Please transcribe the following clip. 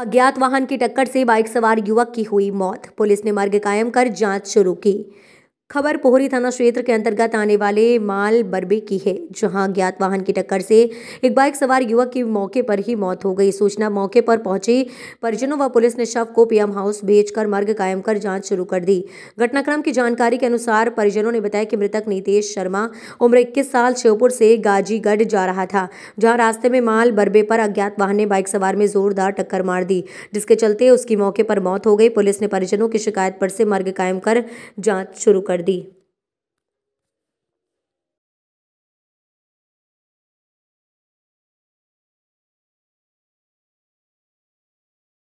अज्ञात वाहन की टक्कर से बाइक सवार युवक की हुई मौत पुलिस ने मार्ग कायम कर जांच शुरू की खबर पोहरी थाना क्षेत्र के अंतर्गत आने वाले माल बरबे की है जहां अज्ञात वाहन की टक्कर से एक बाइक सवार युवक की मौके पर ही मौत हो गई सूचना मौके पर पहुंची परिजनों व पुलिस ने शव को पीएम हाउस भेजकर मर्ग कायम कर जांच शुरू कर दी घटनाक्रम की जानकारी के अनुसार परिजनों ने बताया कि मृतक नीतेश शर्मा उम्र इक्कीस साल श्योपुर से गाजीगढ़ जा रहा था जहाँ रास्ते में माल बरबे पर अज्ञात वाहन ने बाइक सवार में जोरदार टक्कर मार दी जिसके चलते उसकी मौके पर मौत हो गई पुलिस ने परिजनों की शिकायत पर से मर्ग कायम कर जाँच शुरू कर कर दी